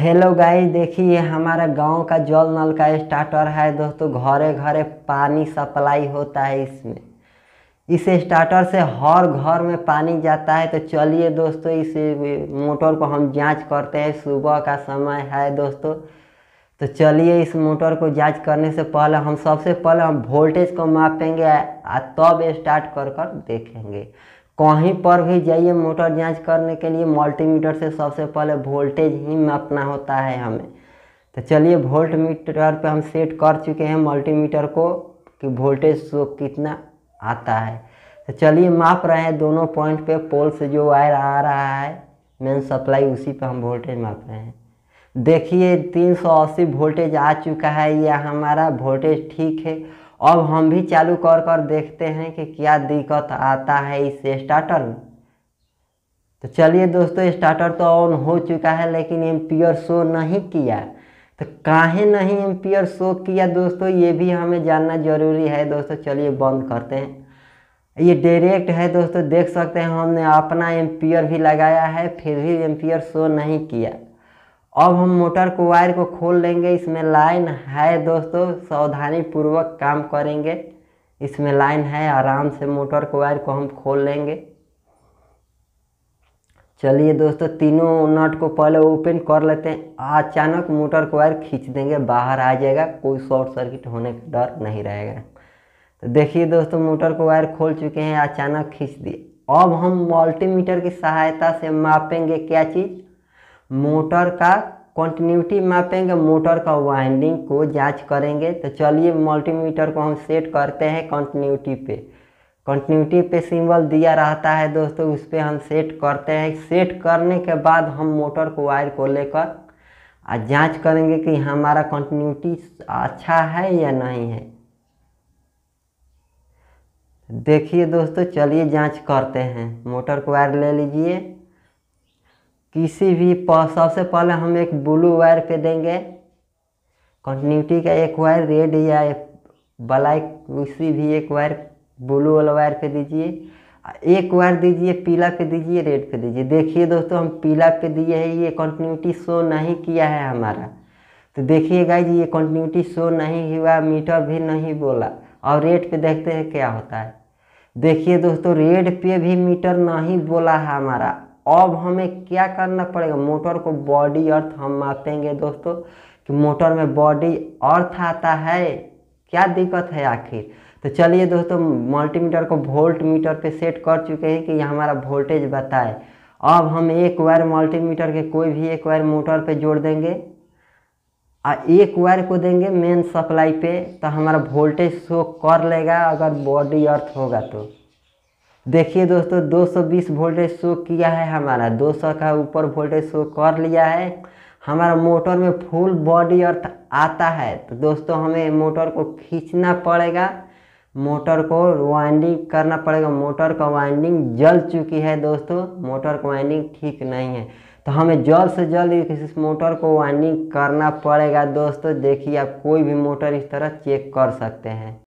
hello guys देखिए हमारा गांव का जल नल का स्टार्टर है दोस्तों घरे घरे पानी सप्लाई होता है इसमें इस स्टार्टर से हर घर में पानी जाता है तो चलिए दोस्तों इस मोटर को हम जांच करते हैं सुबह का समय है दोस्तों तो चलिए इस मोटर को जांच करने से पहले हम सबसे पहले हम वोल्टेज को मापेंगे तब तो स्टार्ट कर कर देखेंगे कहीं पर भी जाइए मोटर जांच करने के लिए मल्टीमीटर से सबसे पहले वोल्टेज ही मापना होता है हमें तो चलिए वोल्ट मीटर पर हम सेट कर चुके हैं मल्टीमीटर को कि वोल्टेज शो कितना आता है तो चलिए माप रहे हैं दोनों पॉइंट पे पोल से जो वायर आ रहा है मेन सप्लाई उसी पे हम वोल्टेज माप रहे हैं देखिए 380 वोल्टेज आ चुका है यह हमारा वोल्टेज ठीक है अब हम भी चालू कर कर देखते हैं कि क्या दिक्कत आता है इस स्टार्टर में तो चलिए दोस्तों स्टार्टर तो ऑन हो चुका है लेकिन एम्पियर शो नहीं किया तो काहे नहीं एम्पियर शो किया दोस्तों ये भी हमें जानना जरूरी है दोस्तों चलिए बंद करते हैं ये डायरेक्ट है दोस्तों देख सकते हैं हमने अपना एम भी लगाया है फिर भी एम्पियर शो नहीं किया अब हम मोटर को वायर को खोल लेंगे इसमें लाइन है दोस्तों सावधानी पूर्वक काम करेंगे इसमें लाइन है आराम से मोटर को वायर को हम खोल लेंगे चलिए दोस्तों तीनों नट को पहले ओपन कर लेते हैं अचानक मोटर को वायर खींच देंगे बाहर आ जाएगा कोई शॉर्ट सर्किट होने का डर नहीं रहेगा तो देखिए दोस्तों मोटर को वायर खोल चुके हैं अचानक खींच दिए अब हम मल्टीमीटर की सहायता से मापेंगे क्या चीज़ मोटर का कंटिन्यूटी मापेंगे मोटर का वाइंडिंग को जांच करेंगे तो चलिए मल्टीमीटर को हम सेट करते हैं कंटिन्यूटी पे कंटिन्यूटी पे सिंबल दिया रहता है दोस्तों उस पर हम सेट करते हैं सेट करने के बाद हम मोटर को वायर को लेकर आ जांच करेंगे कि हमारा कंटिन्यूटी अच्छा है या नहीं है देखिए दोस्तों चलिए जांच करते हैं मोटर को वायर ले लीजिए किसी भी सबसे पहले हम एक ब्लू वायर पे देंगे कंटिन्यूटी का एक वायर रेड या ब्लैक उसी भी एक वायर ब्लू वाला वायर पे दीजिए एक वायर दीजिए पीला पे दीजिए रेड पे दीजिए देखिए दोस्तों हम पीला पे दिए हैं ये कंटिन्यूटी शो नहीं किया है हमारा तो देखिए जी ये कंटिन्यूटी शो नहीं हुआ मीटर भी नहीं बोला और रेड पे देखते हैं क्या होता है देखिए दोस्तों रेड पे भी मीटर नहीं बोला है हमारा अब हमें क्या करना पड़ेगा मोटर को बॉडी अर्थ हम मापेंगे दोस्तों कि मोटर में बॉडी अर्थ आता है क्या दिक्कत है आखिर तो चलिए दोस्तों मल्टीमीटर को वोल्ट मीटर पर सेट कर चुके हैं कि यह हमारा वोल्टेज बताए अब हम एक वायर मल्टीमीटर के कोई भी एक वायर मोटर पे जोड़ देंगे आ एक वायर को देंगे मेन सप्लाई पे तो हमारा वोल्टेज शो कर लेगा अगर बॉडी अर्थ होगा तो देखिए दोस्तों 220 वोल्टेज शो किया है हमारा 200 का ऊपर वोल्टेज शो कर लिया है हमारा मोटर में फुल बॉडी अर्थ आता है तो दोस्तों हमें मोटर को खींचना पड़ेगा मोटर को वाइंडिंग करना पड़ेगा मोटर का वाइंडिंग जल चुकी है दोस्तों मोटर का वाइंडिंग ठीक नहीं है तो हमें जल्द से जल्द इस मोटर को वाइंडिंग करना पड़ेगा दोस्तों देखिए आप कोई भी मोटर इस तरह चेक कर सकते हैं